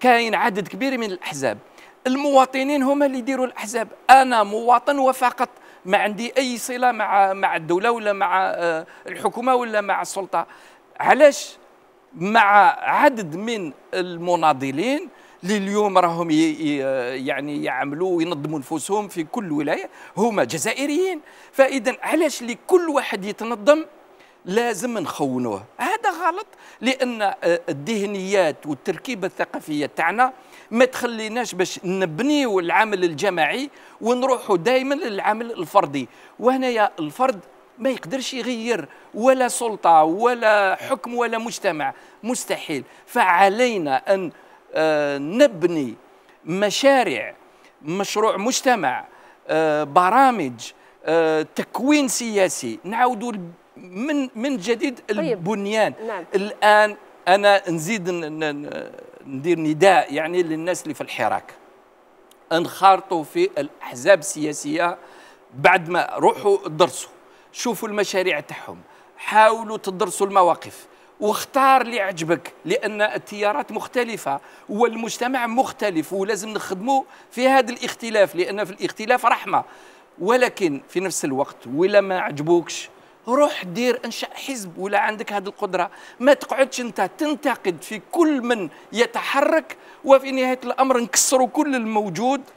كاين عدد كبير من الاحزاب المواطنين هما اللي يديروا الاحزاب انا مواطن وفقط ما عندي اي صله مع مع الدوله ولا مع آه، الحكومه ولا مع السلطه علاش مع عدد من المناضلين اللي اليوم راهم يعني يعملوا وينظموا نفوسهم في كل ولايه هما جزائريين فاذا علاش لكل واحد يتنظم لازم نخونوه غلط لان آه، الذهنيات والتركيبه الثقافيه تاعنا ما تخليناش باش نبنيو العمل الجماعي ونروحوا دائما للعمل الفردي وهنايا الفرد ما يقدرش يغير ولا سلطه ولا حكم ولا مجتمع مستحيل فعلينا ان آه، نبني مشاريع مشروع مجتمع آه، برامج تكوين سياسي نعود من من جديد طيب. البنيان نعم. الان انا نزيد ندير نداء يعني للناس اللي في الحراك انخرطوا في الاحزاب السياسيه بعد ما روحوا درسوا شوفوا المشاريع تاعهم حاولوا تدرسوا المواقف واختار اللي يعجبك لان التيارات مختلفه والمجتمع مختلف ولازم نخدموا في هذا الاختلاف لان في الاختلاف رحمه ولكن في نفس الوقت ولا ما عجبوكش روح دير انشا حزب ولا عندك هذه القدره ما تقعدش انت تنتقد في كل من يتحرك وفي نهايه الامر نكسروا كل الموجود